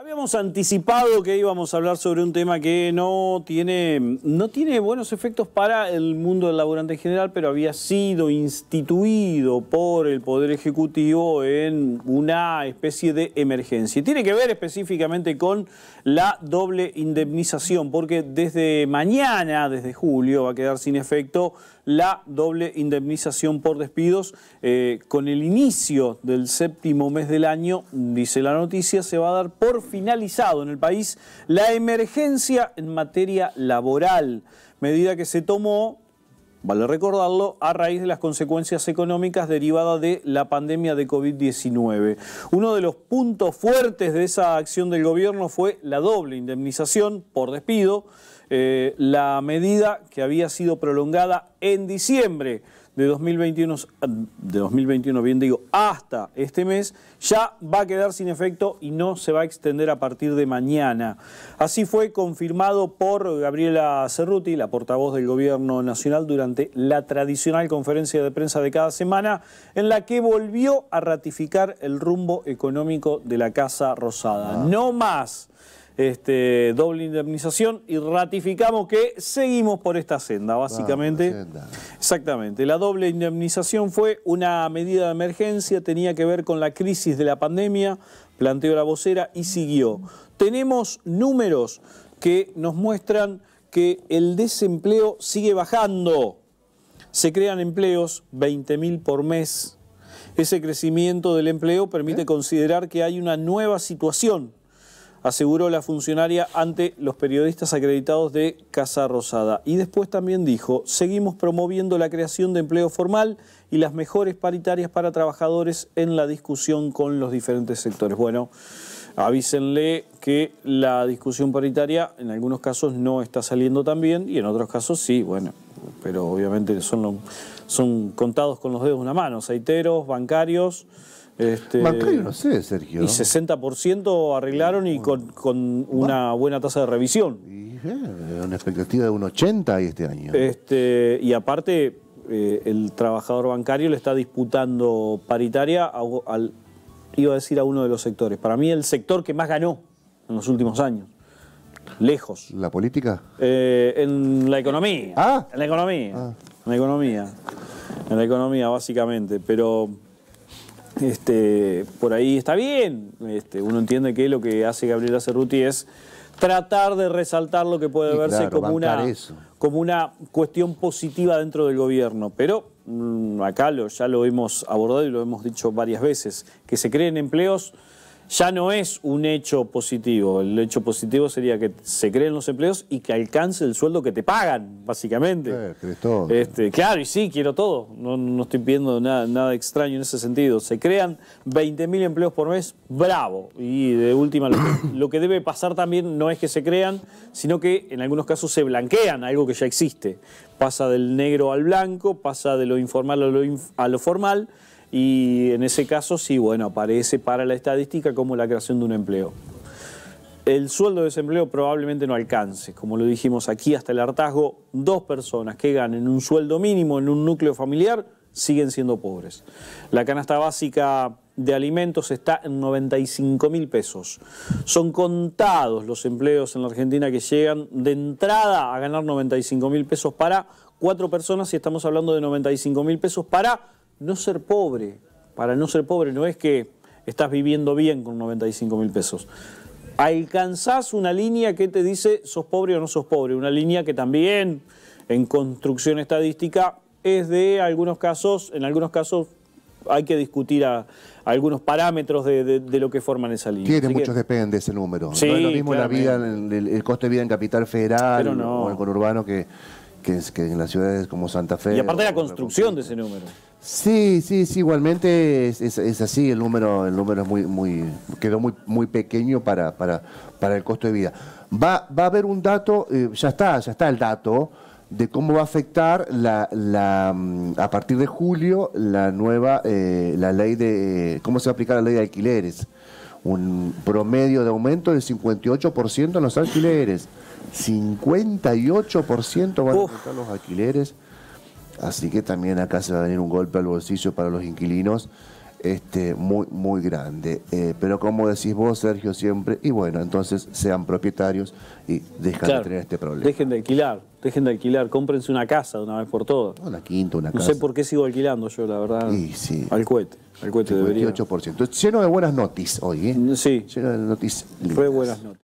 Habíamos anticipado que íbamos a hablar sobre un tema que no tiene, no tiene buenos efectos para el mundo del laborante en general, pero había sido instituido por el Poder Ejecutivo en una especie de emergencia. tiene que ver específicamente con la doble indemnización, porque desde mañana, desde julio, va a quedar sin efecto la doble indemnización por despidos. Eh, con el inicio del séptimo mes del año, dice la noticia, se va a dar por finalizado en el país la emergencia en materia laboral, medida que se tomó Vale recordarlo, a raíz de las consecuencias económicas derivadas de la pandemia de COVID-19. Uno de los puntos fuertes de esa acción del gobierno fue la doble indemnización por despido, eh, la medida que había sido prolongada en diciembre de 2021, de 2021, bien digo, hasta este mes, ya va a quedar sin efecto y no se va a extender a partir de mañana. Así fue confirmado por Gabriela Cerruti, la portavoz del Gobierno Nacional, durante la tradicional conferencia de prensa de cada semana, en la que volvió a ratificar el rumbo económico de la Casa Rosada. Ah. No más. Este, doble indemnización y ratificamos que seguimos por esta senda, básicamente. Exactamente. La doble indemnización fue una medida de emergencia, tenía que ver con la crisis de la pandemia, planteó la vocera y siguió. Tenemos números que nos muestran que el desempleo sigue bajando. Se crean empleos, 20.000 por mes. Ese crecimiento del empleo permite ¿Eh? considerar que hay una nueva situación aseguró la funcionaria ante los periodistas acreditados de Casa Rosada. Y después también dijo, seguimos promoviendo la creación de empleo formal y las mejores paritarias para trabajadores en la discusión con los diferentes sectores. Bueno, avísenle que la discusión paritaria en algunos casos no está saliendo tan bien y en otros casos sí, bueno, pero obviamente son, son contados con los dedos de una mano, aceiteros, bancarios este, no Sergio. Y 60% arreglaron y con, una buena tasa de revisión. Eh, una expectativa de un 80 este año. Este, y aparte, eh, el trabajador bancario le está disputando paritaria al, iba a decir a uno de los sectores. Para mí el sector que más ganó en los últimos años. Lejos. ¿La política? Eh, ah. en la economía. Ah. En la economía. En la economía. En la economía, básicamente. Pero este, por ahí está bien. Este, uno entiende que lo que hace Gabriel Cerruti es tratar de resaltar lo que puede verse como, una, como una cuestión positiva dentro del gobierno. Pero mm, acá ya lo hemos abordado y lo hemos dicho varias veces, que se creen empleos ya no es un hecho positivo. El hecho positivo sería que se creen los empleos y que alcance el sueldo que te pagan, básicamente. Eh, este, claro, y sí, quiero todo. No, no estoy pidiendo nada, nada, extraño en ese sentido. Se crean 20.000 empleos por mes, bravo. Y de última, lo que, debe pasar también no es que se crean, sino que en algunos casos se blanquean algo que ya existe. Pasa del negro al blanco, pasa de lo informal a lo, a lo formal y en ese caso, sí, bueno, aparece para la estadística como la creación de un empleo. El sueldo de desempleo probablemente no alcance, como lo dijimos aquí hasta el hartazgo, dos personas que ganen un sueldo mínimo en un núcleo familiar siguen siendo pobres. La canasta básica de alimentos está en 95 mil pesos. Son contados los empleos en la Argentina que llegan de entrada a ganar 95 mil pesos para cuatro personas y estamos hablando de 95 mil pesos para no ser pobre. Para no ser pobre no es que estás viviendo bien con 95 mil pesos. Alcanzás una línea que te dice sos pobre o no sos pobre. Una línea que también en construcción estadística es de algunos casos, en algunos casos hay que discutir algunos parámetros de, lo que forman esa línea. Tiene muchos que... depende ese número. Sí, no es lo mismo la vida, el, el, coste de vida en capital federal o en conurbano que que, en las ciudades como Santa Fe. Y aparte la construcción de ese pues. número. Sí, sí, sí, igualmente es, es, así, el número, el número muy, muy, quedó muy, muy pequeño para, para, el costo de vida. Va, va a haber un dato, eh, ya está, ya está el dato de cómo va a afectar la, la, mm, a partir de julio la nueva eh, la ley de cómo se va a aplicar la ley de alquileres un promedio de aumento del 58% en los alquileres. 58% van a aumentar los alquileres. Así que también acá se va a venir un golpe al bolsillo para los inquilinos este, muy, muy grande. Eh, pero como decís vos, Sergio, siempre, y bueno, entonces sean propietarios y dejen de tener este problema. Dejen de alquilar, dejen de alquilar, cómprense una casa de una vez por todas. Una quinta, una no sé por qué sigo alquilando yo, la verdad. sí. Al cohete, al cohete debería. Es lleno de buenas noticias hoy, ¿eh? Sí. Lleno de noticias. Fue buenas noticias.